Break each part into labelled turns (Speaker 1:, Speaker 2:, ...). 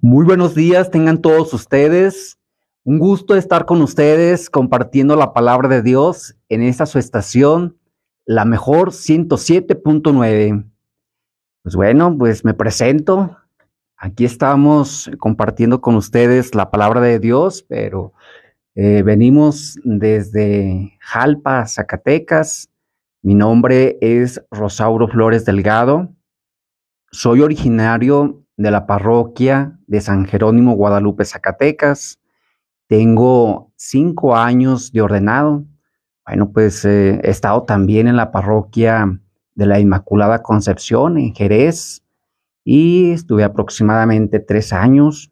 Speaker 1: Muy buenos días, tengan todos ustedes. Un gusto estar con ustedes compartiendo la palabra de Dios en esta su estación, la mejor 107.9. Pues bueno, pues me presento. Aquí estamos compartiendo con ustedes la palabra de Dios, pero eh, venimos desde Jalpa, Zacatecas. Mi nombre es Rosauro Flores Delgado. Soy originario de la parroquia de San Jerónimo Guadalupe, Zacatecas. Tengo cinco años de ordenado. Bueno, pues eh, he estado también en la parroquia de la Inmaculada Concepción en Jerez y estuve aproximadamente tres años.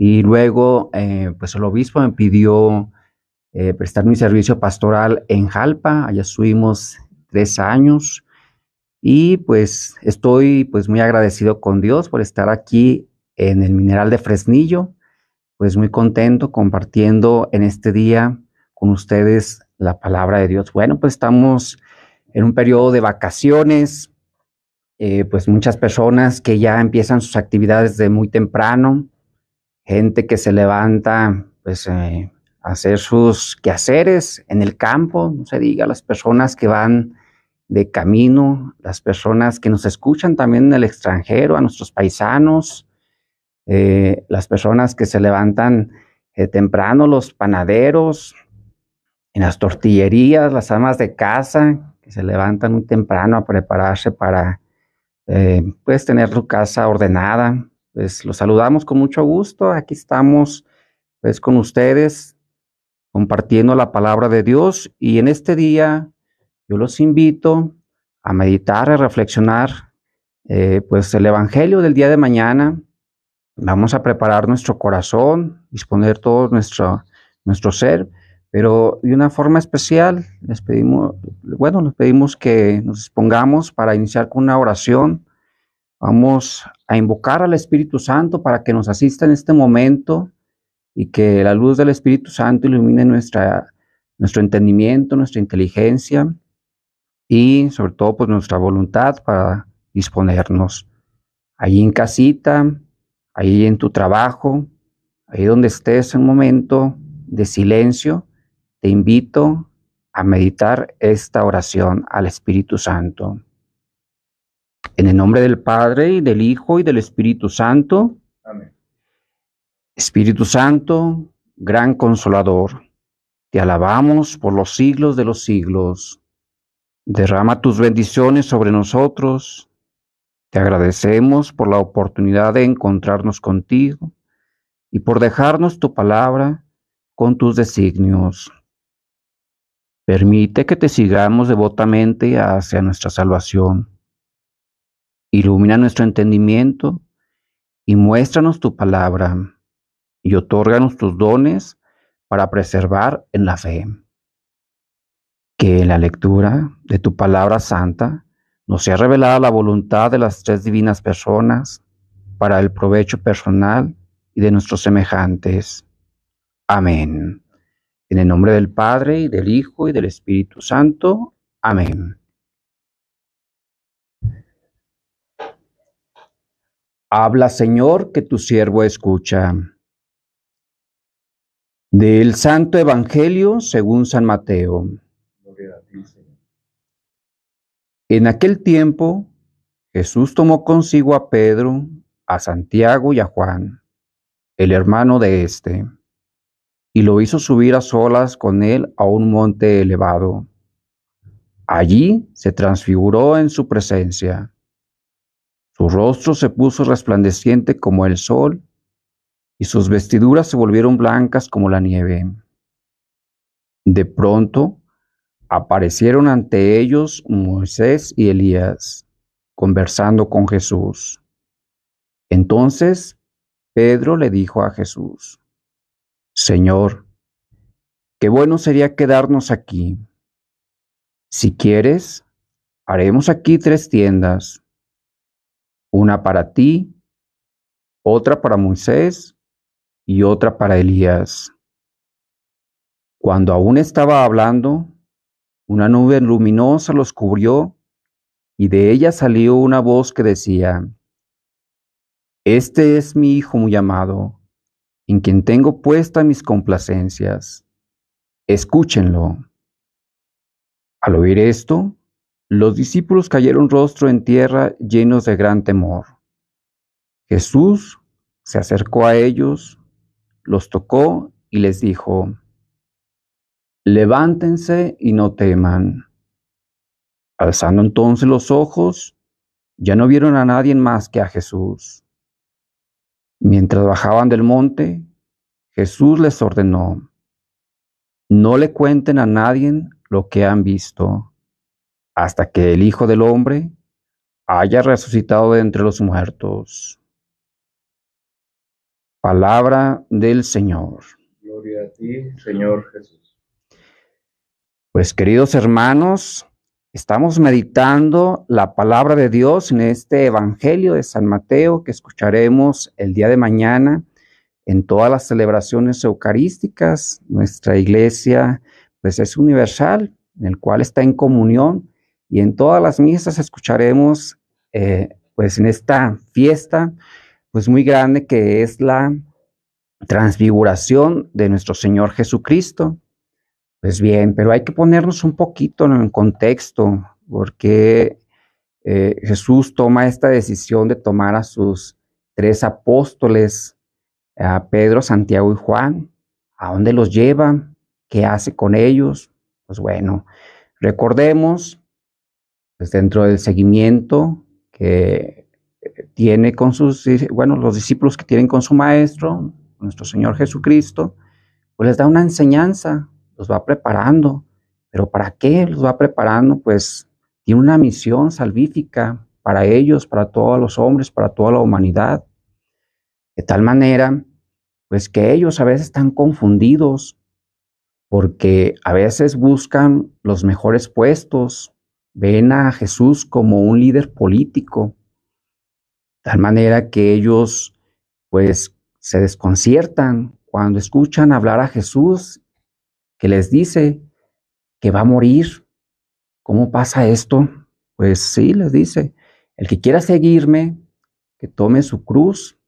Speaker 1: Y luego, eh, pues el obispo me pidió eh, prestar mi servicio pastoral en Jalpa, allá estuvimos tres años. Y pues estoy pues muy agradecido con Dios por estar aquí en el Mineral de Fresnillo, pues muy contento compartiendo en este día con ustedes la palabra de Dios. Bueno, pues estamos en un periodo de vacaciones, eh, pues muchas personas que ya empiezan sus actividades de muy temprano, gente que se levanta pues, eh, a hacer sus quehaceres en el campo, no se diga, las personas que van de camino, las personas que nos escuchan también en el extranjero, a nuestros paisanos, eh, las personas que se levantan eh, temprano, los panaderos, en las tortillerías, las amas de casa, que se levantan muy temprano a prepararse para, pues, tener su casa ordenada, pues los saludamos con mucho gusto. Aquí estamos pues con ustedes compartiendo la palabra de Dios y en este día yo los invito a meditar, a reflexionar eh, pues el Evangelio del día de mañana. Vamos a preparar nuestro corazón, disponer todo nuestro, nuestro ser, pero de una forma especial les pedimos, bueno, les pedimos que nos expongamos para iniciar con una oración Vamos a invocar al Espíritu Santo para que nos asista en este momento y que la luz del Espíritu Santo ilumine nuestra, nuestro entendimiento, nuestra inteligencia y sobre todo pues nuestra voluntad para disponernos. Allí en casita, ahí en tu trabajo, ahí donde estés en un momento de silencio, te invito a meditar esta oración al Espíritu Santo. En el nombre del Padre, y del Hijo, y del Espíritu Santo. Amén. Espíritu Santo, gran consolador, te alabamos por los siglos de los siglos. Derrama tus bendiciones sobre nosotros. Te agradecemos por la oportunidad de encontrarnos contigo y por dejarnos tu palabra con tus designios. Permite que te sigamos devotamente hacia nuestra salvación Ilumina nuestro entendimiento y muéstranos tu palabra y otórganos tus dones para preservar en la fe. Que en la lectura de tu palabra santa nos sea revelada la voluntad de las tres divinas personas para el provecho personal y de nuestros semejantes. Amén. En el nombre del Padre, y del Hijo, y del Espíritu Santo. Amén. Habla, Señor, que tu siervo escucha. Del Santo Evangelio según San Mateo. En aquel tiempo, Jesús tomó consigo a Pedro, a Santiago y a Juan, el hermano de éste, y lo hizo subir a solas con él a un monte elevado. Allí se transfiguró en su presencia su rostro se puso resplandeciente como el sol, y sus vestiduras se volvieron blancas como la nieve. De pronto aparecieron ante ellos Moisés y Elías, conversando con Jesús. Entonces Pedro le dijo a Jesús, Señor, qué bueno sería quedarnos aquí. Si quieres, haremos aquí tres tiendas una para ti, otra para Moisés y otra para Elías. Cuando aún estaba hablando, una nube luminosa los cubrió y de ella salió una voz que decía, Este es mi Hijo muy amado, en quien tengo puesta mis complacencias. Escúchenlo. Al oír esto, los discípulos cayeron rostro en tierra llenos de gran temor. Jesús se acercó a ellos, los tocó y les dijo, levántense y no teman. Alzando entonces los ojos, ya no vieron a nadie más que a Jesús. Mientras bajaban del monte, Jesús les ordenó, no le cuenten a nadie lo que han visto hasta que el Hijo del Hombre haya resucitado de entre los muertos. Palabra del Señor. Gloria a ti, Señor Jesús. Pues queridos hermanos, estamos meditando la palabra de Dios en este Evangelio de San Mateo que escucharemos el día de mañana en todas las celebraciones eucarísticas. Nuestra iglesia pues es universal, en el cual está en comunión y en todas las misas escucharemos, eh, pues en esta fiesta, pues muy grande que es la transfiguración de nuestro Señor Jesucristo. Pues bien, pero hay que ponernos un poquito en el contexto, porque eh, Jesús toma esta decisión de tomar a sus tres apóstoles, a Pedro, Santiago y Juan, ¿a dónde los lleva? ¿Qué hace con ellos? Pues bueno, recordemos pues dentro del seguimiento que eh, tiene con sus, bueno, los discípulos que tienen con su maestro, nuestro Señor Jesucristo, pues les da una enseñanza, los va preparando. ¿Pero para qué los va preparando? Pues tiene una misión salvífica para ellos, para todos los hombres, para toda la humanidad. De tal manera, pues que ellos a veces están confundidos porque a veces buscan los mejores puestos, ven a Jesús como un líder político, tal manera que ellos pues se desconciertan cuando escuchan hablar a Jesús que les dice que va a morir. ¿Cómo pasa esto? Pues sí, les dice, el que quiera seguirme, que tome su cruz.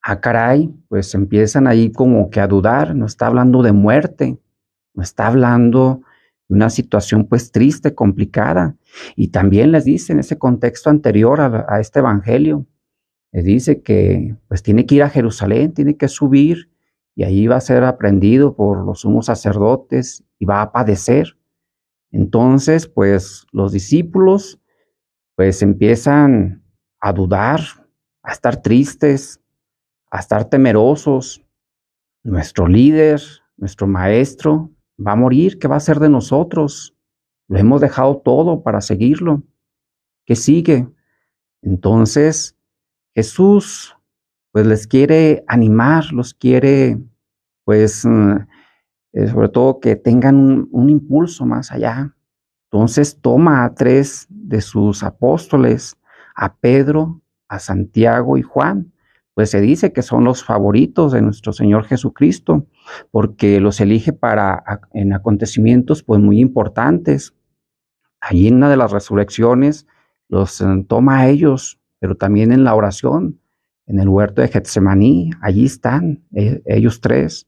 Speaker 1: a ah, caray, pues empiezan ahí como que a dudar, no está hablando de muerte, no está hablando una situación pues triste, complicada. Y también les dice en ese contexto anterior a, este Evangelio, les dice que pues tiene que ir a Jerusalén, tiene que subir y ahí va a ser aprendido por los sumos sacerdotes y va a padecer. Entonces pues los discípulos pues empiezan a dudar, a estar tristes, a estar temerosos. Nuestro líder, nuestro maestro, va a morir, ¿qué va a hacer de nosotros? Lo hemos dejado todo para seguirlo. ¿Qué sigue? Entonces, Jesús, pues les quiere animar, los quiere, pues, mm, eh, sobre todo que tengan un impulso más allá. Entonces toma a tres de sus apóstoles, a Pedro, a Santiago y Juan, pues se dice que son los favoritos de nuestro Señor Jesucristo, porque los elige para en acontecimientos pues muy importantes. Allí en una de las resurrecciones los eh, toma a ellos, pero también en la oración, en el huerto de Getsemaní, allí están eh, ellos tres.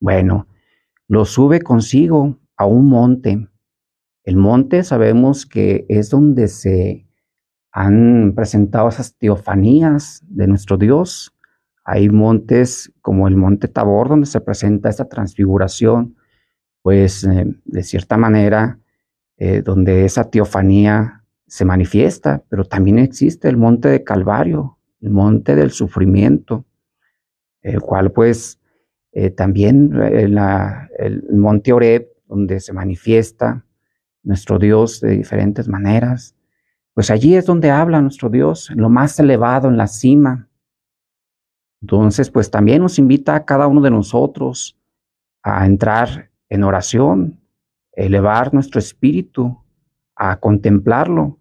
Speaker 1: Bueno, los sube consigo a un monte. El monte sabemos que es donde se han presentado esas teofanías de nuestro Dios. Hay montes como el monte Tabor donde se presenta esta transfiguración, pues eh, de cierta manera, eh, donde esa teofanía se manifiesta, pero también existe el monte de Calvario, el monte del sufrimiento, el cual pues eh, también el monte Oreb, donde se manifiesta nuestro Dios de diferentes maneras pues allí es donde habla nuestro Dios, en lo más elevado, en la cima. Entonces, pues también nos invita a cada uno de nosotros a entrar en oración, elevar nuestro espíritu, a contemplarlo,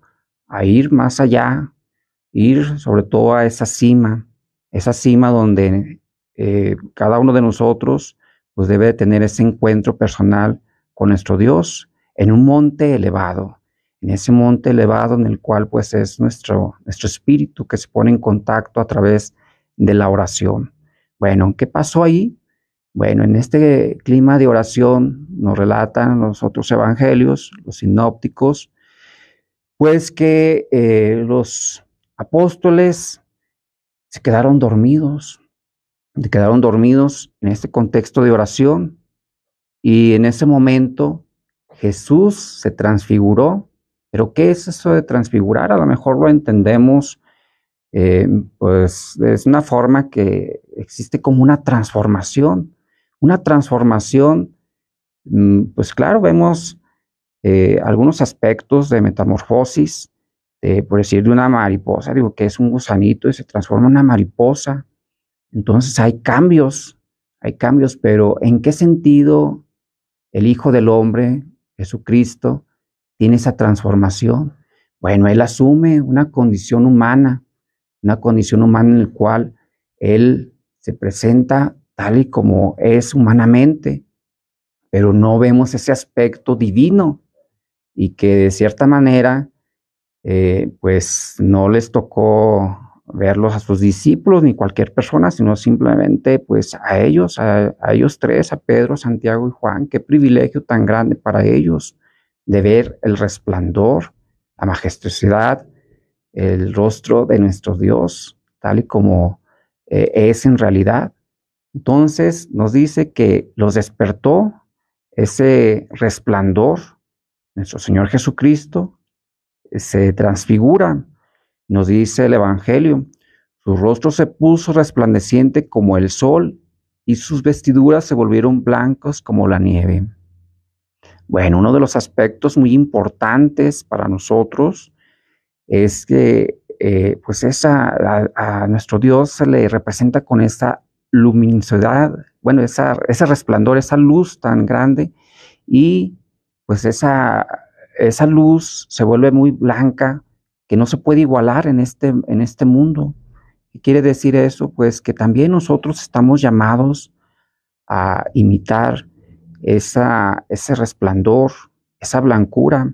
Speaker 1: a ir más allá, ir sobre todo a esa cima, esa cima donde eh, cada uno de nosotros pues debe tener ese encuentro personal con nuestro Dios en un monte elevado en ese monte elevado en el cual pues es nuestro, nuestro espíritu que se pone en contacto a través de la oración. Bueno, ¿qué pasó ahí? Bueno, en este clima de oración nos relatan los otros evangelios, los sinópticos, pues que eh, los apóstoles se quedaron dormidos, se quedaron dormidos en este contexto de oración y en ese momento Jesús se transfiguró pero ¿qué es eso de transfigurar? A lo mejor lo entendemos, eh, pues es una forma que existe como una transformación, una transformación, mm, pues claro, vemos eh, algunos aspectos de metamorfosis, eh, por decir de una mariposa, digo que es un gusanito y se transforma en una mariposa. Entonces hay cambios, hay cambios, pero ¿en qué sentido el Hijo del Hombre, Jesucristo, tiene esa transformación. Bueno, él asume una condición humana, una condición humana en la cual él se presenta tal y como es humanamente, pero no vemos ese aspecto divino y que de cierta manera, eh, pues no les tocó verlos a sus discípulos ni cualquier persona, sino simplemente pues a ellos, a ellos tres, a Pedro, Santiago y Juan. Qué privilegio tan grande para ellos de ver el resplandor, la majestuosidad, el rostro de nuestro Dios, tal y como eh, es en realidad. Entonces nos dice que los despertó ese resplandor, nuestro Señor Jesucristo se transfigura, nos dice el Evangelio, su rostro se puso resplandeciente como el sol y sus vestiduras se volvieron blancos como la nieve. Bueno, uno de los aspectos muy importantes para nosotros es que eh, pues a, nuestro Dios se le representa con esa luminosidad, bueno, esa, ese resplandor, esa luz tan grande y pues esa, esa luz se vuelve muy blanca que no se puede igualar en este, en este mundo. ¿Qué quiere decir eso? Pues que también nosotros estamos llamados a imitar esa, ese resplandor, esa blancura,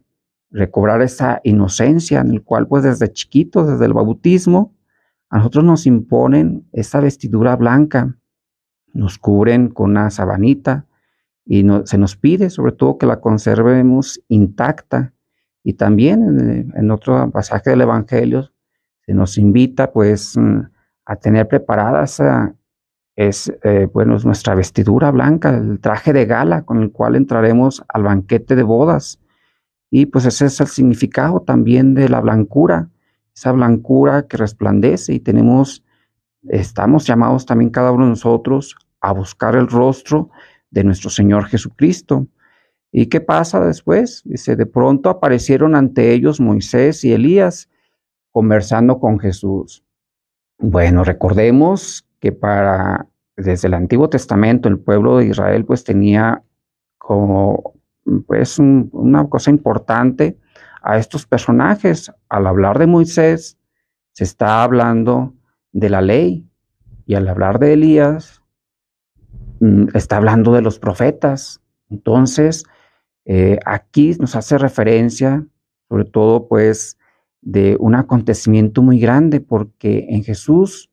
Speaker 1: recobrar esa inocencia en el cual pues desde chiquito, desde el bautismo, a nosotros nos imponen esa vestidura blanca, nos cubren con una sabanita y se nos pide sobre todo que la conservemos intacta. Y también en, otro pasaje del Evangelio se nos invita pues mm, a tener preparadas esa, eh, es, nuestra vestidura blanca, el traje de gala con el cual entraremos al banquete de bodas. Y pues ese es el significado también de la blancura, esa blancura que resplandece y tenemos, estamos llamados también cada uno de nosotros a buscar el rostro de nuestro Señor Jesucristo. ¿Y qué pasa después? Dice, de pronto aparecieron ante ellos Moisés y Elías conversando con Jesús. Bueno, recordemos que para desde el Antiguo Testamento el pueblo de Israel pues tenía como pues una cosa importante a estos personajes. Al hablar de Moisés se está hablando de la ley y al hablar de Elías mm, está hablando de los profetas. Entonces, eh, aquí nos hace referencia, sobre todo, pues, de un acontecimiento muy grande, porque en Jesús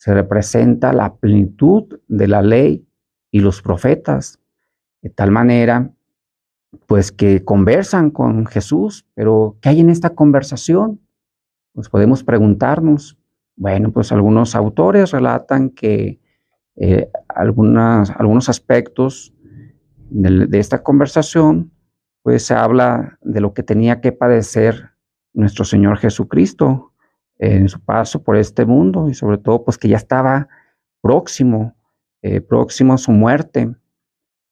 Speaker 1: se representa la plenitud de la ley y los profetas, de tal manera, pues que conversan con Jesús, pero ¿qué hay en esta conversación? Pues podemos preguntarnos, bueno, pues algunos autores relatan que eh, algunas, algunos aspectos de, de esta conversación, pues se habla de lo que tenía que padecer nuestro Señor Jesucristo en su paso por este mundo y sobre todo pues que ya estaba próximo, eh, próximo a su muerte.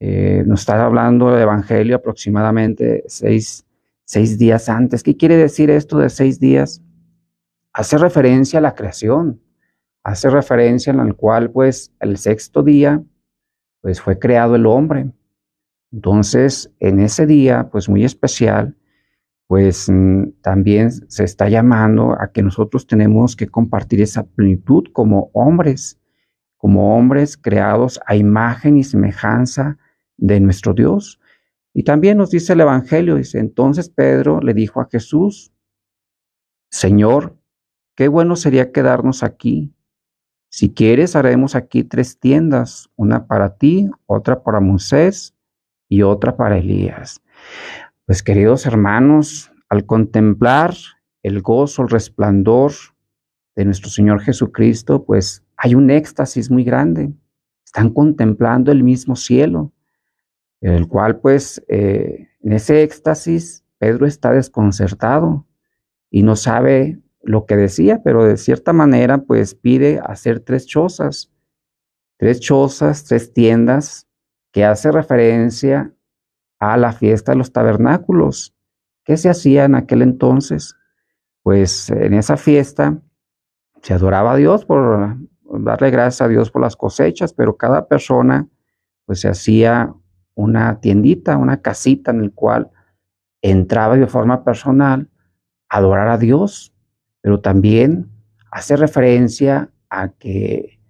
Speaker 1: Eh, nos está hablando el Evangelio aproximadamente seis, días antes. ¿Qué quiere decir esto de seis días? Hace referencia a la creación, hace referencia en la cual pues el sexto día pues fue creado el hombre. Entonces en ese día pues muy especial pues mm, también se está llamando a que nosotros tenemos que compartir esa plenitud como hombres, como hombres creados a imagen y semejanza de nuestro Dios. Y también nos dice el Evangelio, dice, entonces Pedro le dijo a Jesús, Señor, qué bueno sería quedarnos aquí. Si quieres, haremos aquí tres tiendas, una para ti, otra para Moisés y otra para Elías. Pues queridos hermanos, al contemplar el gozo, el resplandor de nuestro Señor Jesucristo, pues hay un éxtasis muy grande. Están contemplando el mismo cielo, el cual pues eh, en ese éxtasis Pedro está desconcertado y no sabe lo que decía, pero de cierta manera pues pide hacer tres chozas, tres chozas, tres tiendas que hace referencia a la fiesta de los tabernáculos. ¿Qué se hacía en aquel entonces? Pues en esa fiesta se adoraba a Dios por darle gracias a Dios por las cosechas, pero cada persona pues se hacía una tiendita, una casita en el cual entraba de forma personal a adorar a Dios, pero también hace referencia a que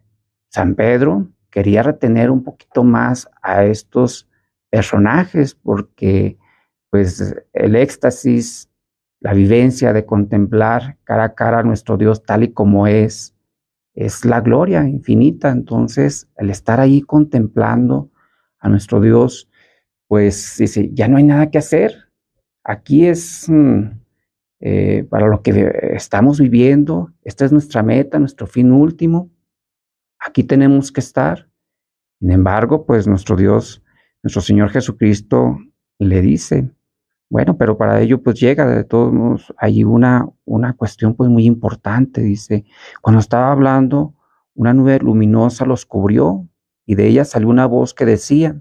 Speaker 1: San Pedro quería retener un poquito más a estos personajes, porque pues el éxtasis, la vivencia de contemplar cara a cara a nuestro Dios tal y como es, es la gloria infinita. Entonces, el estar ahí contemplando a nuestro Dios, pues dice, ya no hay nada que hacer. Aquí es mm, eh, para lo que estamos viviendo, esta es nuestra meta, nuestro fin último. Aquí tenemos que estar. Sin embargo, pues nuestro Dios nuestro Señor Jesucristo le dice, bueno, pero para ello pues llega de todos modos, hay una, una cuestión pues muy importante, dice, cuando estaba hablando, una nube luminosa los cubrió y de ella salió una voz que decía,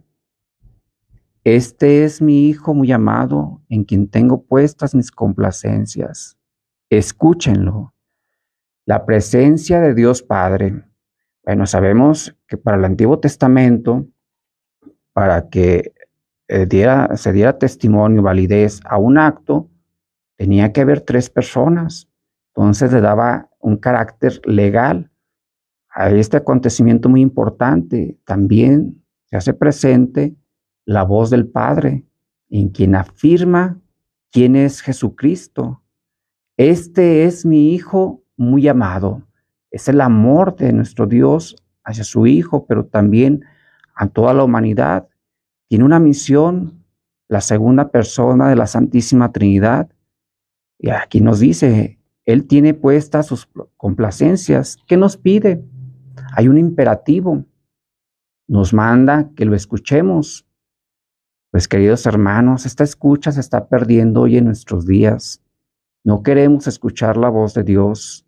Speaker 1: este es mi Hijo muy amado, en quien tengo puestas mis complacencias. Escúchenlo. La presencia de Dios Padre. Bueno, sabemos que para el Antiguo Testamento, para que eh, diera, se diera testimonio, validez a un acto, tenía que haber tres personas. Entonces le daba un carácter legal a este acontecimiento muy importante. También se hace presente la voz del Padre, en quien afirma quién es Jesucristo. Este es mi Hijo muy amado. Es el amor de nuestro Dios hacia su Hijo, pero también a toda la humanidad, tiene una misión, la segunda persona de la Santísima Trinidad. Y aquí nos dice, Él tiene puestas sus complacencias. ¿Qué nos pide? Hay un imperativo. Nos manda que lo escuchemos. Pues queridos hermanos, esta escucha se está perdiendo hoy en nuestros días. No queremos escuchar la voz de Dios.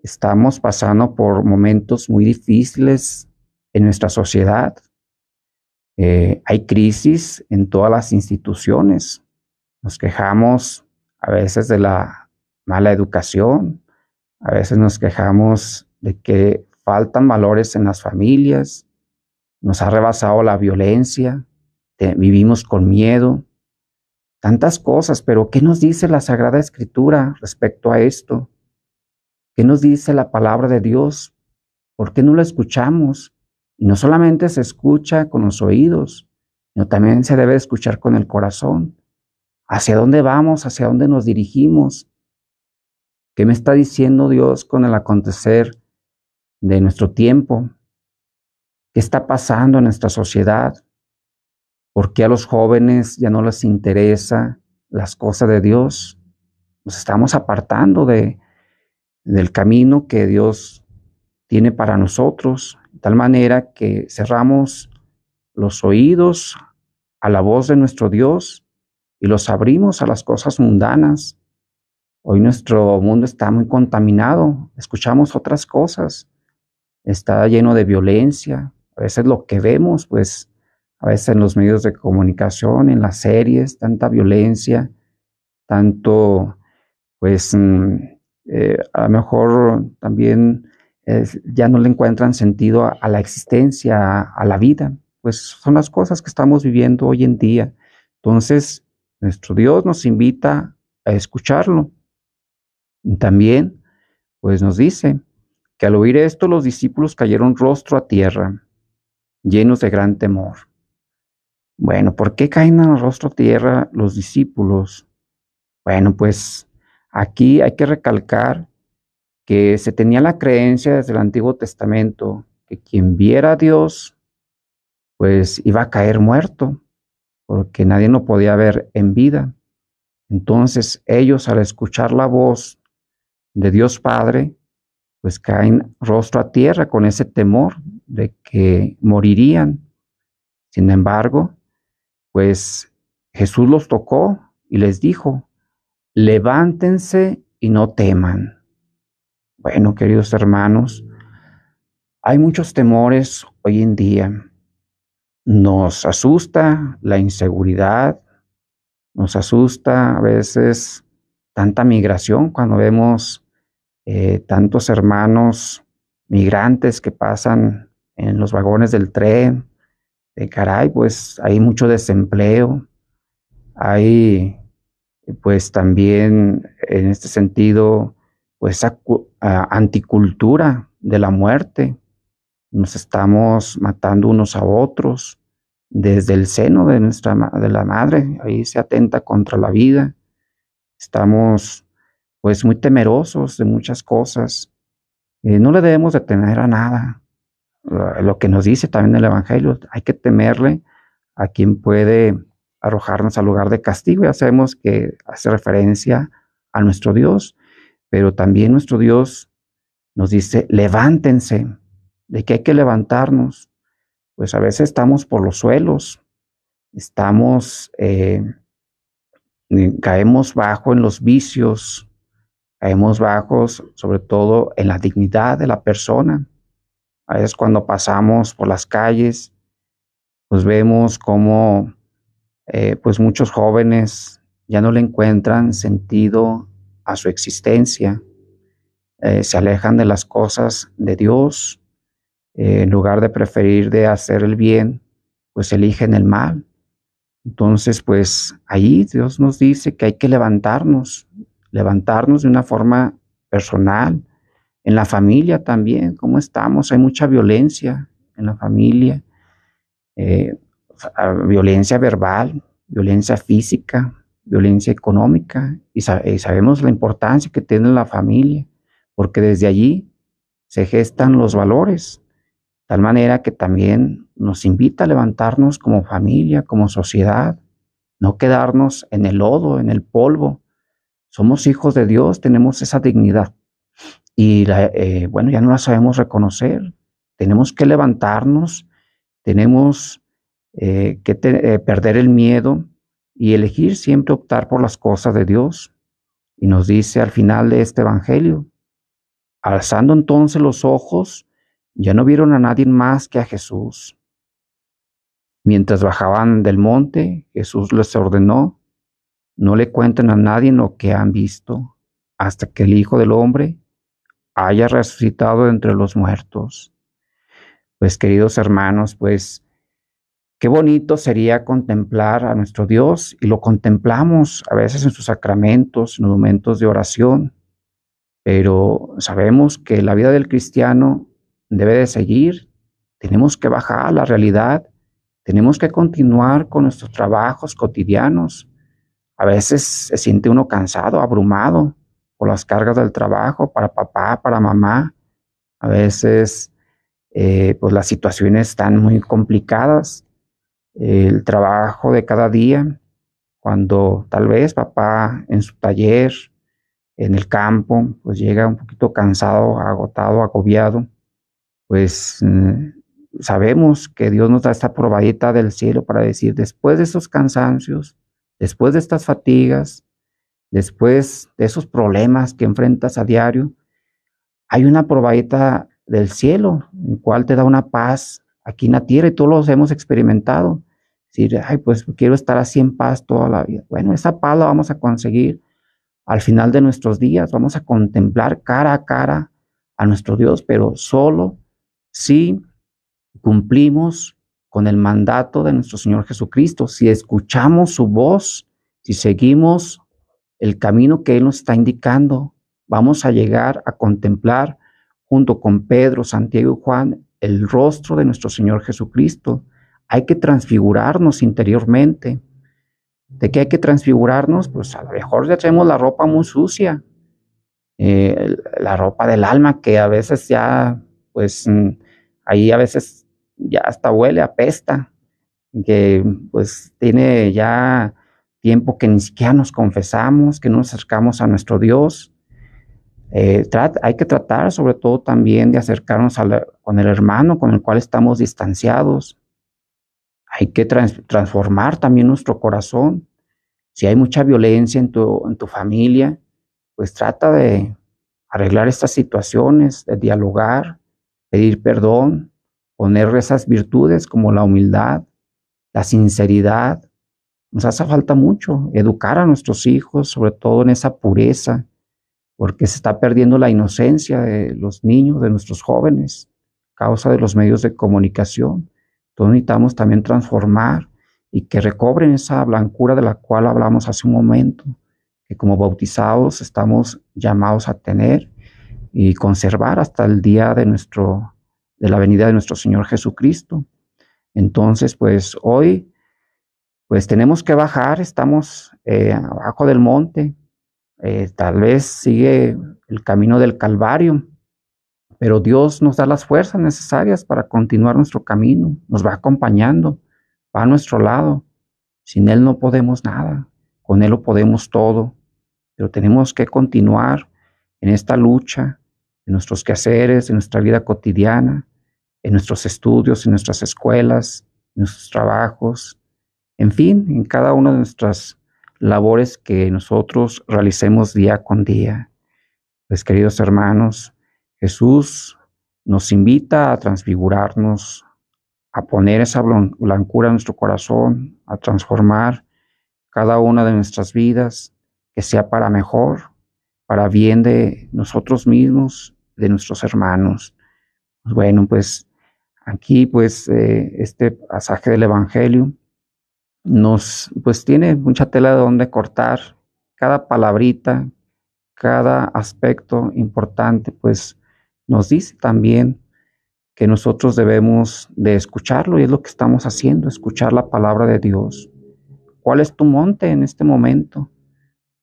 Speaker 1: Estamos pasando por momentos muy difíciles en nuestra sociedad. Eh, hay crisis en todas las instituciones. Nos quejamos a veces de la mala educación, a veces nos quejamos de que faltan valores en las familias, nos ha rebasado la violencia, vivimos con miedo, tantas cosas, pero ¿qué nos dice la Sagrada Escritura respecto a esto? ¿Qué nos dice la palabra de Dios? ¿Por qué no la escuchamos? Y no solamente se escucha con los oídos, sino también se debe escuchar con el corazón. ¿Hacia dónde vamos? ¿Hacia dónde nos dirigimos? ¿Qué me está diciendo Dios con el acontecer de nuestro tiempo? ¿Qué está pasando en nuestra sociedad? ¿Por qué a los jóvenes ya no les interesa las cosas de Dios? Nos estamos apartando de, del camino que Dios tiene para nosotros tal manera que cerramos los oídos a la voz de nuestro Dios y los abrimos a las cosas mundanas. Hoy nuestro mundo está muy contaminado, escuchamos otras cosas, está lleno de violencia, a veces lo que vemos, pues a veces en los medios de comunicación, en las series, tanta violencia, tanto, pues mm, eh, a lo mejor también ya no le encuentran sentido a, la existencia, a, la vida. Pues son las cosas que estamos viviendo hoy en día. Entonces, nuestro Dios nos invita a escucharlo. Y también, pues nos dice que al oír esto los discípulos cayeron rostro a tierra, llenos de gran temor. Bueno, ¿por qué caen al rostro a tierra los discípulos? Bueno, pues aquí hay que recalcar que se tenía la creencia desde el Antiguo Testamento que quien viera a Dios, pues iba a caer muerto, porque nadie lo podía ver en vida. Entonces ellos al escuchar la voz de Dios Padre, pues caen rostro a tierra con ese temor de que morirían. Sin embargo, pues Jesús los tocó y les dijo, levántense y no teman. Bueno, queridos hermanos, hay muchos temores hoy en día. Nos asusta la inseguridad, nos asusta a veces tanta migración cuando vemos eh, tantos hermanos migrantes que pasan en los vagones del tren. de eh, caray, pues hay mucho desempleo, hay pues también en este sentido pues esa anticultura de la muerte. Nos estamos matando unos a otros desde el seno de nuestra de la madre, ahí se atenta contra la vida. Estamos pues muy temerosos de muchas cosas. Eh, no le debemos detener a nada. Eh, lo que nos dice también el Evangelio, hay que temerle a quien puede arrojarnos al lugar de castigo. Ya sabemos que hace referencia a nuestro Dios, pero también nuestro Dios nos dice, levántense. ¿De qué hay que levantarnos? Pues a veces estamos por los suelos, estamos, eh, eh, caemos bajo en los vicios, caemos bajos sobre todo en la dignidad de la persona. A veces cuando pasamos por las calles, pues vemos cómo eh, pues muchos jóvenes ya no le encuentran sentido a su existencia, eh, se alejan de las cosas de Dios, eh, en lugar de preferir de hacer el bien, pues eligen el mal. Entonces, pues ahí Dios nos dice que hay que levantarnos, levantarnos de una forma personal, en la familia también, ¿cómo estamos? Hay mucha violencia en la familia, eh, violencia verbal, violencia física, violencia económica y, sabemos la importancia que tiene la familia, porque desde allí se gestan los valores, tal manera que también nos invita a levantarnos como familia, como sociedad, no quedarnos en el lodo, en el polvo. Somos hijos de Dios, tenemos esa dignidad y eh, bueno, ya no la sabemos reconocer. Tenemos que levantarnos, tenemos eh, que eh, perder el miedo, y elegir siempre optar por las cosas de Dios. Y nos dice al final de este Evangelio, alzando entonces los ojos, ya no vieron a nadie más que a Jesús. Mientras bajaban del monte, Jesús les ordenó, no le cuenten a nadie lo que han visto hasta que el Hijo del Hombre haya resucitado entre los muertos. Pues queridos hermanos, pues Qué bonito sería contemplar a nuestro Dios y lo contemplamos a veces en sus sacramentos, en momentos de oración, pero sabemos que la vida del cristiano debe de seguir, tenemos que bajar a la realidad, tenemos que continuar con nuestros trabajos cotidianos. A veces se siente uno cansado, abrumado por las cargas del trabajo para papá, para mamá. A veces eh, pues las situaciones están muy complicadas el trabajo de cada día, cuando tal vez papá en su taller, en el campo, pues llega un poquito cansado, agotado, agobiado, pues mm, sabemos que Dios nos da esta probadita del cielo para decir, después de esos cansancios, después de estas fatigas, después de esos problemas que enfrentas a diario, hay una probadita del cielo, en cual te da una paz aquí en la tierra y todos los hemos experimentado. Decir, ay, pues quiero estar así en paz toda la vida. Bueno, esa paz la vamos a conseguir al final de nuestros días. Vamos a contemplar cara a cara a nuestro Dios, pero solo si cumplimos con el mandato de nuestro Señor Jesucristo, si escuchamos su voz, si seguimos el camino que Él nos está indicando, vamos a llegar a contemplar junto con Pedro, Santiago y Juan el rostro de nuestro Señor Jesucristo. Hay que transfigurarnos interiormente. ¿De qué hay que transfigurarnos? Pues a lo mejor ya tenemos la ropa muy sucia, eh, la ropa del alma que a veces ya, pues mm, ahí a veces ya hasta huele, apesta, que pues tiene ya tiempo que ni siquiera nos confesamos, que no nos acercamos a nuestro Dios. Eh, hay que tratar sobre todo también de acercarnos con el hermano con el cual estamos distanciados. Hay que transformar también nuestro corazón. Si hay mucha violencia en en tu familia, pues trata de arreglar estas situaciones, de dialogar, pedir perdón, poner esas virtudes como la humildad, la sinceridad. Nos hace falta mucho educar a nuestros hijos, sobre todo en esa pureza, porque se está perdiendo la inocencia de los niños, de nuestros jóvenes, a causa de los medios de comunicación. Entonces necesitamos también transformar y que recobren esa blancura de la cual hablamos hace un momento, que como bautizados estamos llamados a tener y conservar hasta el día de nuestro de la venida de nuestro Señor Jesucristo. Entonces, pues hoy pues tenemos que bajar, estamos eh, abajo del monte, eh, tal vez sigue el camino del Calvario, pero Dios nos da las fuerzas necesarias para continuar nuestro camino, nos va acompañando, va a nuestro lado. Sin Él no podemos nada, con Él lo podemos todo, pero tenemos que continuar en esta lucha, en nuestros quehaceres, en nuestra vida cotidiana, en nuestros estudios, en nuestras escuelas, en nuestros trabajos, en fin, en cada una de nuestras labores que nosotros realicemos día con día. Pues queridos hermanos, Jesús nos invita a transfigurarnos, a poner esa blancura en nuestro corazón, a transformar cada una de nuestras vidas, que sea para mejor, para bien de nosotros mismos, de nuestros hermanos. Bueno, pues aquí pues eh, este pasaje del Evangelio nos, pues tiene mucha tela de donde cortar. Cada palabrita, cada aspecto importante, pues nos dice también que nosotros debemos de escucharlo y es lo que estamos haciendo, escuchar la palabra de Dios. ¿Cuál es tu monte en este momento?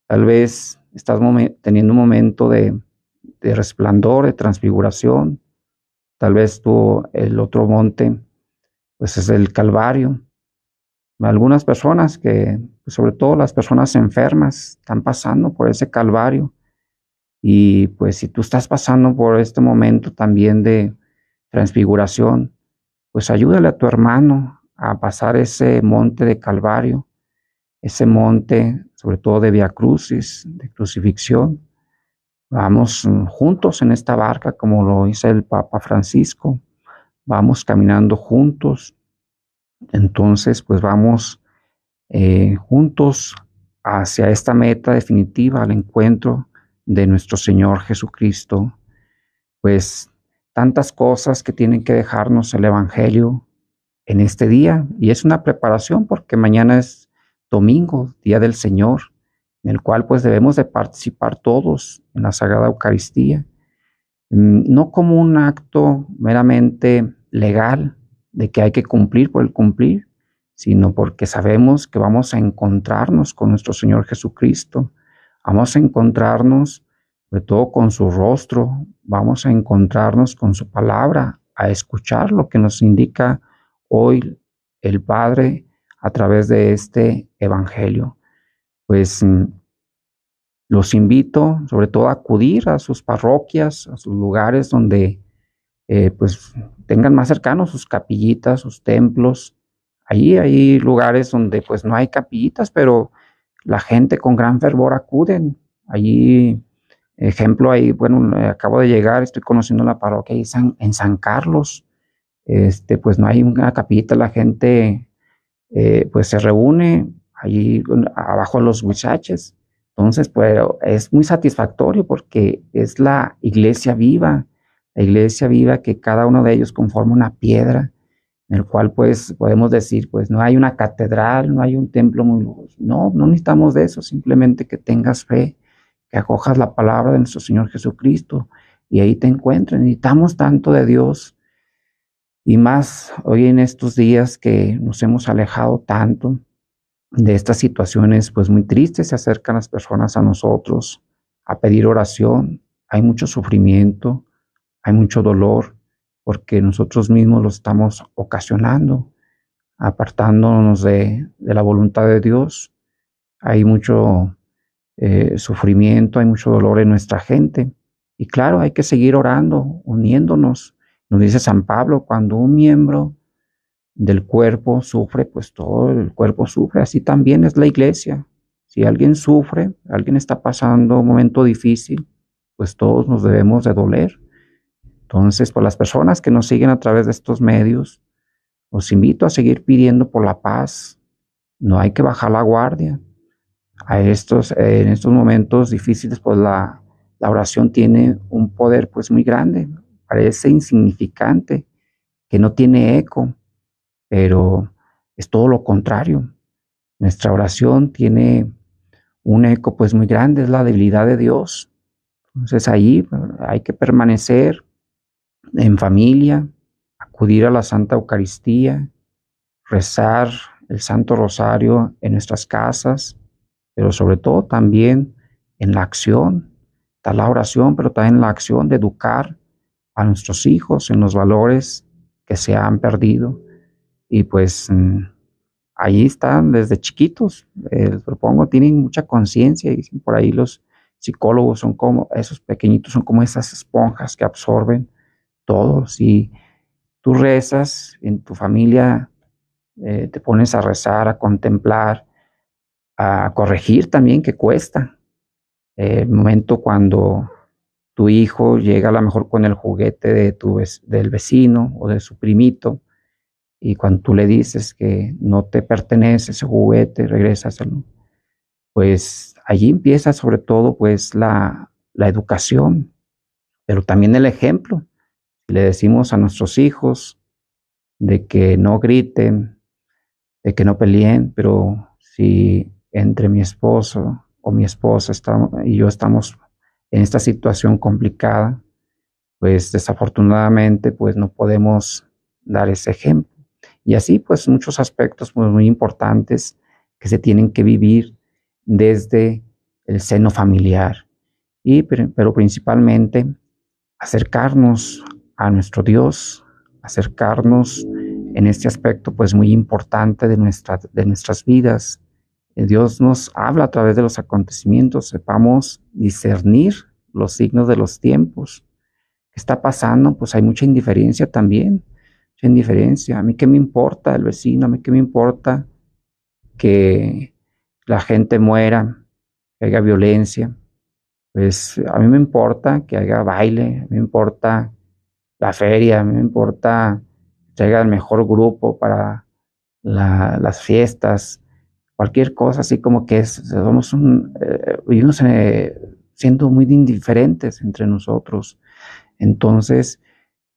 Speaker 1: Tal vez estás teniendo un momento de, resplandor, de transfiguración. Tal vez tú el otro monte, pues es el Calvario algunas personas que, pues, sobre todo las personas enfermas, están pasando por ese calvario. Y pues si tú estás pasando por este momento también de transfiguración, pues ayúdale a tu hermano a pasar ese monte de calvario, ese monte sobre todo de Crucis de crucifixión. Vamos mm, juntos en esta barca, como lo dice el Papa Francisco. Vamos caminando juntos, entonces, pues vamos eh, juntos hacia esta meta definitiva, al encuentro de nuestro Señor Jesucristo. Pues tantas cosas que tienen que dejarnos el Evangelio en este día. Y es una preparación porque mañana es domingo, Día del Señor, en el cual pues debemos de participar todos en la Sagrada Eucaristía. Mm, no como un acto meramente legal, de que hay que cumplir por el cumplir, sino porque sabemos que vamos a encontrarnos con nuestro Señor Jesucristo, vamos a encontrarnos sobre todo con su rostro, vamos a encontrarnos con su palabra, a escuchar lo que nos indica hoy el Padre a través de este Evangelio. Pues mm, los invito sobre todo a acudir a sus parroquias, a sus lugares donde eh, pues tengan más cercanos sus capillitas, sus templos. Allí hay lugares donde pues no hay capillitas, pero la gente con gran fervor acuden. Allí, ejemplo, ahí, bueno, acabo de llegar, estoy conociendo la parroquia en San, en San Carlos. Este, pues no hay una capillita, la gente eh, pues se reúne allí abajo los huichaches. Entonces, pues es muy satisfactorio porque es la iglesia viva la iglesia viva, que cada uno de ellos conforma una piedra, en el cual pues podemos decir, pues no hay una catedral, no hay un templo muy No, no necesitamos de eso, simplemente que tengas fe, que acojas la palabra de nuestro Señor Jesucristo y ahí te encuentres. Necesitamos tanto de Dios y más hoy en estos días que nos hemos alejado tanto de estas situaciones pues muy tristes, se acercan las personas a nosotros a pedir oración, hay mucho sufrimiento, hay mucho dolor porque nosotros mismos lo estamos ocasionando, apartándonos de, la voluntad de Dios. Hay mucho eh, sufrimiento, hay mucho dolor en nuestra gente. Y claro, hay que seguir orando, uniéndonos. Nos dice San Pablo, cuando un miembro del cuerpo sufre, pues todo el cuerpo sufre. Así también es la iglesia. Si alguien sufre, alguien está pasando un momento difícil, pues todos nos debemos de doler. Entonces, por pues, las personas que nos siguen a través de estos medios, os invito a seguir pidiendo por la paz. No hay que bajar la guardia. A estos, en estos momentos difíciles, pues la, la oración tiene un poder pues muy grande. Parece insignificante, que no tiene eco, pero es todo lo contrario. Nuestra oración tiene un eco pues muy grande, es la debilidad de Dios. Entonces ahí pues, hay que permanecer en familia, acudir a la Santa Eucaristía, rezar el Santo Rosario en nuestras casas, pero sobre todo también en la acción, está la oración, pero también en la acción de educar a nuestros hijos en los valores que se han perdido. Y pues mm, ahí están desde chiquitos, les propongo, tienen mucha conciencia, dicen por ahí los psicólogos, son como, esos pequeñitos son como esas esponjas que absorben todos. Si tú rezas en tu familia, eh, te pones a rezar, a contemplar, a corregir también, que cuesta. el momento cuando tu hijo llega a lo mejor con el juguete de tu, del vecino o de su primito, y cuando tú le dices que no te pertenece ese juguete, regresas, pues allí empieza sobre todo pues la, la educación, pero también el ejemplo le decimos a nuestros hijos de que no griten, de que no peleen, pero si entre mi esposo o mi esposa y yo estamos en esta situación complicada, pues desafortunadamente pues no podemos dar ese ejemplo. Y así pues muchos aspectos muy, muy importantes que se tienen que vivir desde el seno familiar. pero, pero principalmente acercarnos a nuestro Dios, acercarnos en este aspecto pues muy importante de, nuestra, de nuestras vidas. Eh, Dios nos habla a través de los acontecimientos, sepamos discernir los signos de los tiempos. ¿Qué está pasando? Pues hay mucha indiferencia también, mucha indiferencia. A mí qué me importa el vecino, a mí qué me importa que la gente muera, que haya violencia. Pues a mí me importa que haya baile, a mí me importa la feria, me importa traiga el mejor grupo para las fiestas, cualquier cosa, así como que es, somos un, vivimos eh, eh, siendo muy indiferentes entre nosotros. Entonces,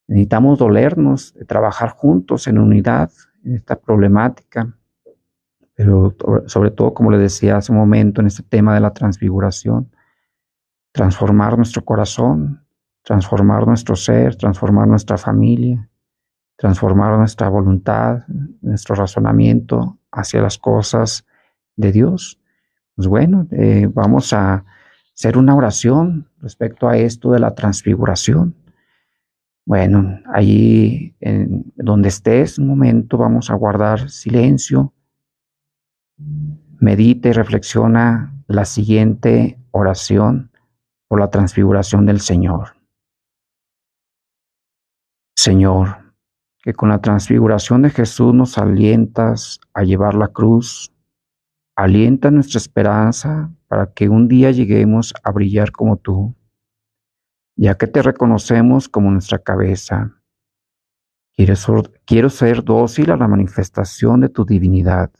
Speaker 1: necesitamos dolernos, trabajar juntos en unidad en esta problemática, pero sobre todo, como le decía hace un momento, en este tema de la transfiguración, transformar nuestro corazón, transformar nuestro ser, transformar nuestra familia, transformar nuestra voluntad, nuestro razonamiento hacia las cosas de Dios. Pues bueno, eh, vamos a hacer una oración respecto a esto de la transfiguración. Bueno, allí en donde estés un momento vamos a guardar silencio. Medite, y reflexiona la siguiente oración por la transfiguración del Señor. Señor, que con la transfiguración de Jesús nos alientas a llevar la cruz, alienta nuestra esperanza para que un día lleguemos a brillar como tú, ya que te reconocemos como nuestra cabeza. Quiero ser dócil a la manifestación de tu divinidad,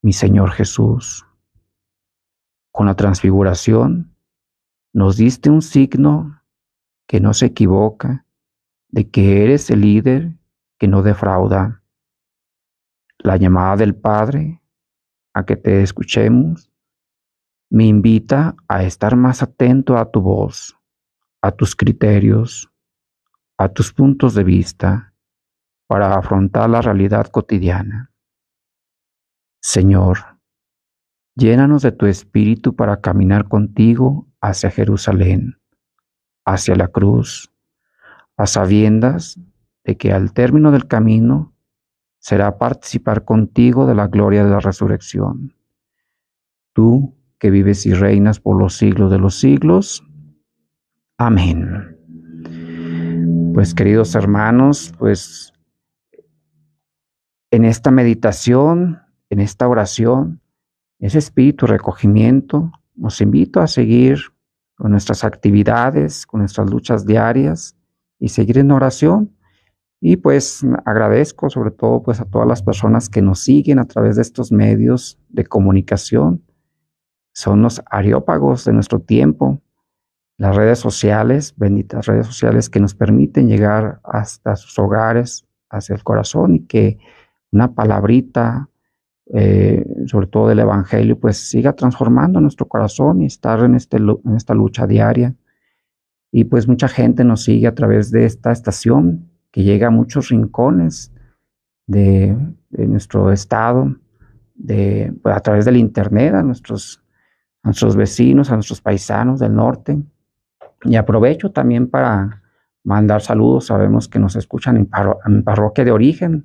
Speaker 1: mi Señor Jesús. Con la transfiguración nos diste un signo que no se equivoca de que eres el líder que no defrauda. La llamada del Padre a que te escuchemos me invita a estar más atento a tu voz, a tus criterios, a tus puntos de vista para afrontar la realidad cotidiana. Señor, llénanos de tu espíritu para caminar contigo hacia Jerusalén, hacia la cruz a sabiendas de que al término del camino será participar contigo de la gloria de la resurrección. Tú que vives y reinas por los siglos de los siglos. Amén. Pues queridos hermanos, pues en esta meditación, en esta oración, ese espíritu recogimiento, nos invito a seguir con nuestras actividades, con nuestras luchas diarias, y seguir en oración. Y pues agradezco sobre todo pues a todas las personas que nos siguen a través de estos medios de comunicación. Son los areópagos de nuestro tiempo, las redes sociales, benditas redes sociales que nos permiten llegar hasta sus hogares, hacia el corazón y que una palabrita, eh, sobre todo del Evangelio, pues siga transformando nuestro corazón y estar en, este, en esta lucha diaria y pues mucha gente nos sigue a través de esta estación que llega a muchos rincones de, nuestro estado, de, pues, a través del Internet, a nuestros, nuestros vecinos, a nuestros paisanos del norte. Y aprovecho también para mandar saludos. Sabemos que nos escuchan en, parroquia de origen,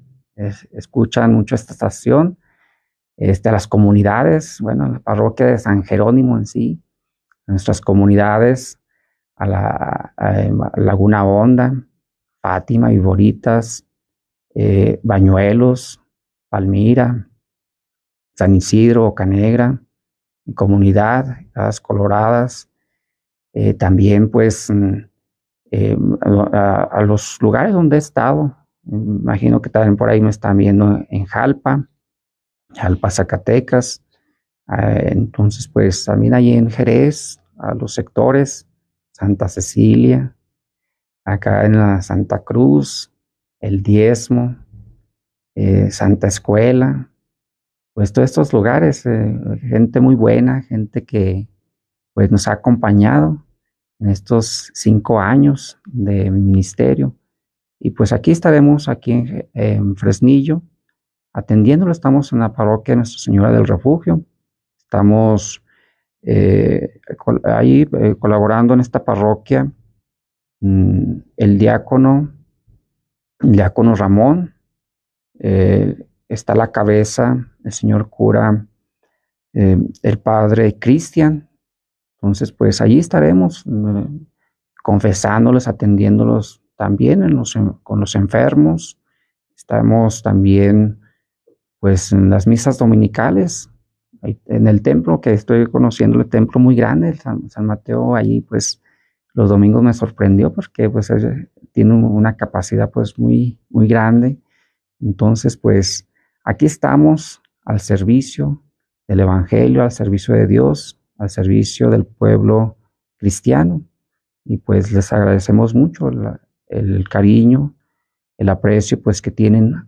Speaker 1: escuchan mucho esta estación, este, a las comunidades, bueno, la parroquia de San Jerónimo en sí, a nuestras comunidades a la em, Laguna Honda, Fátima, y Boritas, eh, Bañuelos, Palmira, San Isidro, Ocanegra, Comunidad, las Coloradas, eh, también pues mm, eh, a, los lugares donde he estado, mm, imagino que también por ahí me están viendo en Jalpa, Jalpa, Zacatecas, entonces pues también ahí en Jerez, a los sectores, Santa Cecilia, acá en la Santa Cruz, el Diezmo, eh, Santa Escuela, pues todos estos lugares, eh, gente muy buena, gente que pues nos ha acompañado en estos cinco años de ministerio. Y pues aquí estaremos, aquí en, Fresnillo Fresnillo, atendiéndolo. Estamos en la parroquia de Nuestra Señora del Refugio. Estamos eh, ahí eh, colaborando en esta parroquia, mm, el diácono, el diácono Ramón, eh, está la cabeza, el señor cura, el padre Cristian. Entonces, pues allí estaremos confesándoles atendiéndolos también con los enfermos. Estamos también, pues, en las misas dominicales, en el templo que estoy conociendo, el templo muy grande, el San, Mateo, ahí pues los domingos me sorprendió porque pues tiene una capacidad pues muy, muy grande. Entonces pues aquí estamos al servicio del Evangelio, al servicio de Dios, al servicio del pueblo cristiano. Y pues les agradecemos mucho el cariño, el aprecio pues que tienen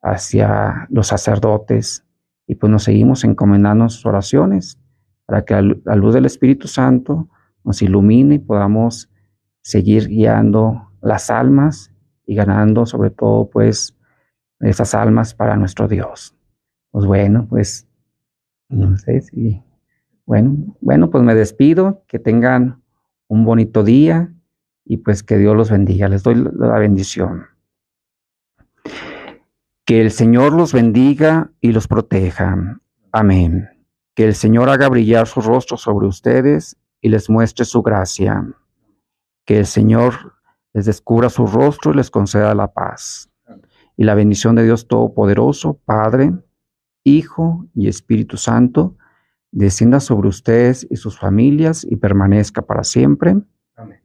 Speaker 1: hacia los sacerdotes, y pues nos seguimos encomendando sus oraciones para que la luz del Espíritu Santo nos ilumine y podamos seguir guiando las almas y ganando sobre todo pues esas almas para nuestro Dios. Pues bueno, pues no sé si bueno, bueno, pues me despido, que tengan un bonito día y pues que Dios los bendiga. Les doy la bendición. Que el Señor los bendiga y los proteja. Amén. Que el Señor haga brillar su rostro sobre ustedes y les muestre su gracia. Que el Señor les descubra su rostro y les conceda la paz. Y la bendición de Dios Todopoderoso, Padre, Hijo y Espíritu Santo, descienda sobre ustedes y sus familias y permanezca para siempre. Amén.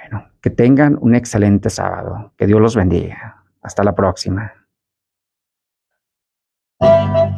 Speaker 1: Bueno, que tengan un excelente sábado. Que Dios los bendiga. Hasta la próxima. Música